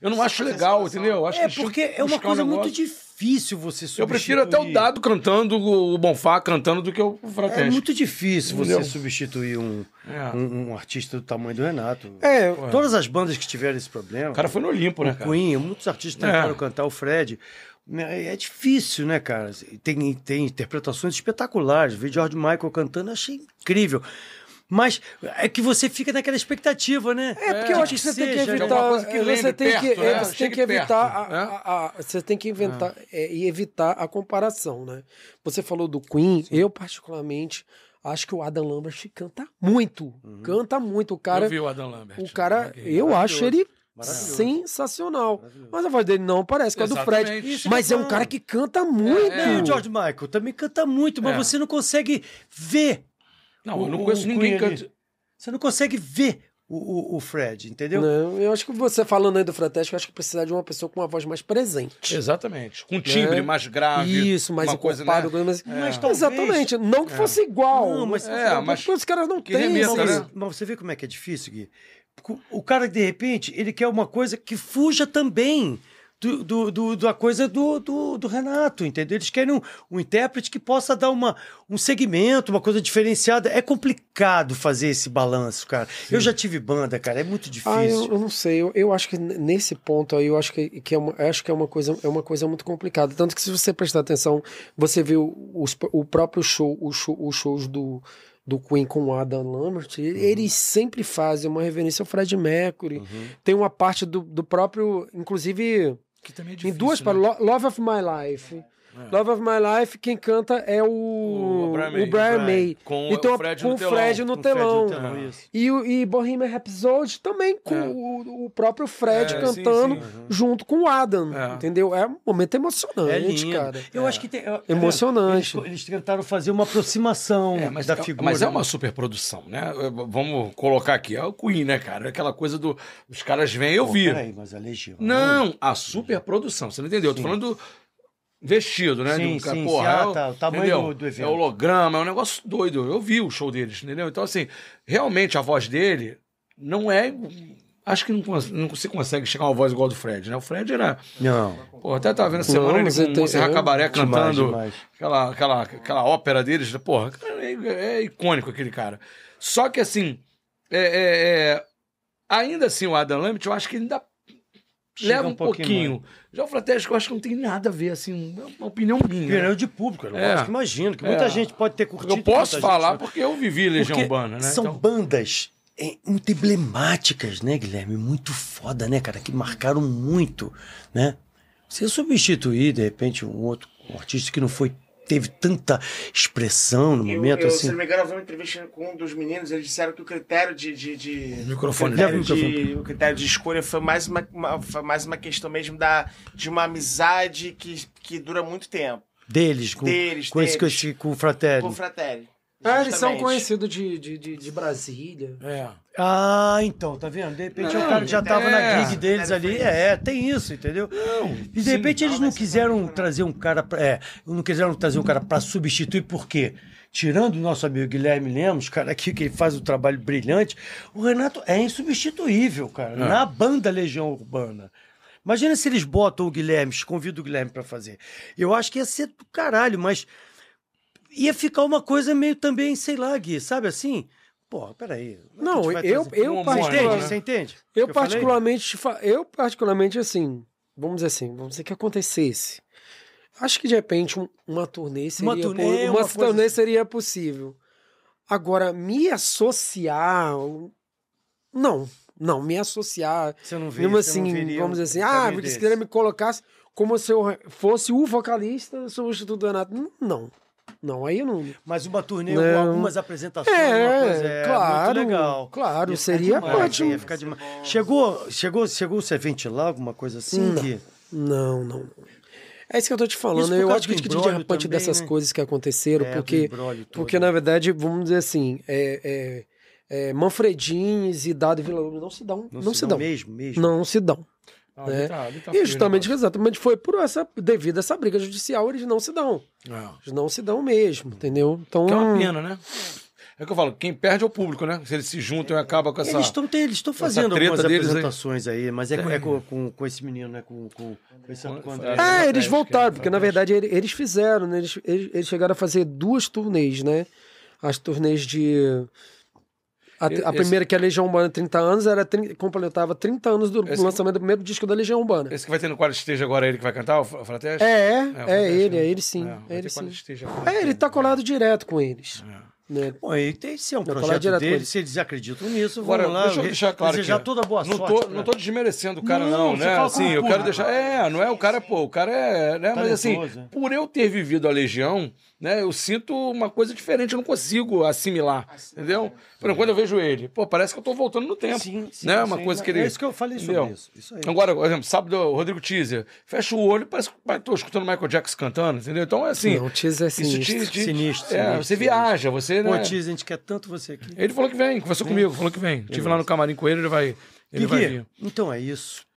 Eu não acho legal, entendeu? Acho é, porque é uma coisa um muito difícil você substituir. Eu prefiro até o Dado cantando, o Bonfá cantando, do que o Fratense. É muito difícil você substituir um, é. um, um, artista do tamanho do Renato. É, todas as bandas que tiveram esse problema. O cara foi no Olimpo, né, cara? Queen, muitos artistas é. tentaram cantar o Fred. É, é difícil, né, cara? Tem, tem interpretações espetaculares. Vi George Michael cantando, achei incrível. Mas é que você fica naquela expectativa, né? É, porque eu acho que você tem que evitar. Que você tem que, é, né? você tem que evitar. Perto, a, né? a, a, você tem que inventar é. é. e evitar a comparação, né? Você falou do Queen, Sim. eu particularmente acho que o Adam Lambert canta muito. Uhum. Canta muito. O cara. Eu vi o Adam Lambert. O cara, é eu acho ele sensacional. Mas a voz dele não parece com a é do Fred. Isso mas é, é um cara que canta muito. É, é. o George Michael também canta muito, mas você não consegue ver não, o, eu não conheço ninguém que... Você não consegue ver o, o, o, Fred, entendeu? Não, eu acho que você falando aí do Fratesco, eu acho que precisa de uma pessoa com uma voz mais presente. Exatamente. Com um né? timbre mais grave. Isso, mais né? ocupado. Né? Mas, é. mas talvez... Exatamente. Não que é. fosse igual. Não, mas, é, mas... os caras não têm. Remeta, né? mas, né? mas você vê como é que é difícil, Gui? O cara, de repente, ele quer uma coisa que fuja também do, do, do, da coisa do, do, do, Renato, entendeu? Eles querem um, um, intérprete que possa dar uma, um segmento, uma coisa diferenciada. É complicado fazer esse balanço, cara. Sim. Eu já tive banda, cara, é muito difícil. Ah, eu, eu não sei, eu, eu, acho que nesse ponto aí, eu acho que, que, é, uma, acho que é, uma coisa, é uma coisa muito complicada. Tanto que se você prestar atenção, você vê os, o próprio show, o show, os shows do do Queen com o Adam Lambert, uhum. eles sempre fazem uma reverência ao Fred Mercury. Uhum. Tem uma parte do, do próprio, inclusive que também é difícil. Em duas né? Love of My Life. É. Love of My Life, quem canta é o, o, Brian, May. O Brian May. Com então, o Fred, com no, telão. Fred no telão. É. Fred no telão. E, o, e Bohemian Rhapsody também com é. o, o, próprio Fred é, cantando sim, sim. Uhum. junto com o Adam, é. entendeu? É um momento emocionante, é cara. Eu é. acho que tem... Emocionante. Eles, eles, tentaram fazer uma aproximação mas, da figura. Mas é né? uma superprodução, né? Vamos colocar aqui, é o Queen, né, cara? Aquela coisa do... Os caras vêm, eu vi. Peraí, mas a Legião... Não, né? a superprodução, você não entendeu? Sim. Eu tô falando do vestido, né? Sim, de um, sim, porra, sim. Ah, é tá, o tamanho do, do, é evento. É holograma, é um negócio doido. Eu vi o show deles, entendeu? Então, assim, realmente a voz dele não é. Acho que não, não se consegue chegar uma voz igual a do Fred, né? O Fred era. Não. Pô, até tava vendo a semana não, ele com o Serra Cabaré cantando Aquela, aquela, aquela ópera deles. Né? Porra, é, é icônico aquele cara. Só que assim. É, é, é, ainda assim, o Adam Lambert, eu acho que ele ainda leva um, um pouquinho. pouquinho. Já o Fratesco, eu acho que não tem nada a ver, assim, é uma opinião minha. Opinião é de público, eu é. acho que imagino, que é. muita gente pode ter curtido. Eu posso falar gente... porque eu vivi Legião porque Urbana, né? São então... bandas muito emblemáticas, né, Guilherme? Muito foda, né, cara? Que marcaram muito, né? Você substituir, de repente, um outro um artista que não foi teve tanta expressão no eu, momento. Eu, assim. Se não me engano, eu vi uma entrevista com um dos meninos, eles disseram que o critério de. de, de o microfone, o critério, de, o critério de escolha foi mais uma, uma, foi mais uma questão mesmo da, de uma amizade que, que dura muito tempo. Deles, com, deles, com, deles. Esse, com, esse, com o Fratelli. Com o Fratelli. Justamente. Ah, é, eles são conhecidos de, de, de, de, Brasília. É. Ah, então, tá vendo? De repente não, o cara já tava é, na gig deles ali. É, tem isso, entendeu? Não, e de repente eles não, não quiseram trazer um cara. Pra, é, não quiseram trazer um cara para substituir, por quê? Tirando o nosso amigo Guilherme Lemos, cara, aqui que ele faz um trabalho brilhante, o Renato é insubstituível, cara, é. na banda Legião Urbana. Imagina se eles botam o Guilherme, convidam o Guilherme para fazer. Eu acho que ia ser do caralho, mas ia ficar uma coisa meio também, sei lá, Gui, sabe assim? Pô, peraí. É não, não eu, eu particularmente. Né? Você entende? Eu, eu particularmente, falei? eu particularmente, assim, vamos dizer assim, vamos dizer que acontecesse. Acho que de repente uma turnê seria. Uma turnê, por, uma, uma turnê assim. seria possível. Agora, me associar. Não, não, me associar. Você não vê, mesmo assim, não viria, vamos dizer assim, ah, porque se me colocasse como se eu fosse o vocalista substituto do Renato. Não. Não, aí não. Mas uma turnê não. com algumas apresentações, é, coisa, é claro, muito legal. Claro, seria demais, ótimo. Ia demais. Chegou, chegou, chegou você a ventilar alguma coisa assim? Não, que... não, não. É isso que eu tô te falando. Eu acho que de derrapante também, dessas né? coisas que aconteceram, é, porque, porque na verdade, vamos dizer assim, é, é, é Manfredines e Dado Vila Lobos não se dão. Não, não se, se, dão. Mesmo, mesmo. Não se dão. Ah, né? ele tá, ele tá e justamente, firme, exatamente, foi por essa, devido a essa briga judicial, eles não se dão. É. Eles não se dão mesmo, entendeu? Então, que é uma pena, né? É que eu falo, quem perde é o público, né? Se eles se juntam e acabam com essa. Eles estão eles estão fazendo algumas apresentações aí, aí mas é, é. é com, com, esse menino, né? Com, com, com esse com André. É, é eles é, voltaram, porque na verdade eles fizeram, né? Eles, eles, eles chegaram a fazer duas turnês, né? As turnês de a, a esse... primeira, que é a Legião Urbana 30 anos, era 30, completava 30 anos do esse... lançamento do primeiro disco da Legião Urbana. Esse que vai ter no quadro esteja agora, é ele que vai cantar, o Frateste? É, é, o Frateste, é ele, né? é ele sim. É, é ele, sim. É, ele tá colado né? direto com eles. É nele. Né? Bom, tem que ser é um eu projeto dele, se eles acreditam nisso, Agora, vamos lá. Deixa eu deixar claro que toda boa não sorte. Tô, não né? tô desmerecendo o cara, não, não né? Assim, eu quero deixar. É, não é o cara, pô, o cara é. Né? Mas assim, é. por eu ter vivido a Legião, né, eu sinto uma coisa diferente, eu não consigo assimilar. Entendeu? Por exemplo, quando eu vejo ele, pô, parece que eu tô voltando no tempo. Sim, sim. Né? Uma sim, coisa é que ele. É isso que eu falei sobre isso. Agora, por exemplo, sábado, o Rodrigo Teaser, fecha o olho, parece que tô escutando Michael Jackson cantando, entendeu? Então é assim. Não, o Teaser é sinistro. Te, te, sinistro, é, sinistro, Você sinistro. viaja, você ele, né? Pô, a gente quer tanto você aqui. Ele falou que vem, conversou vem. comigo, falou que vem. Estive lá no camarim com ele, ele vai. Ele Kiki, vai vir. Então é isso.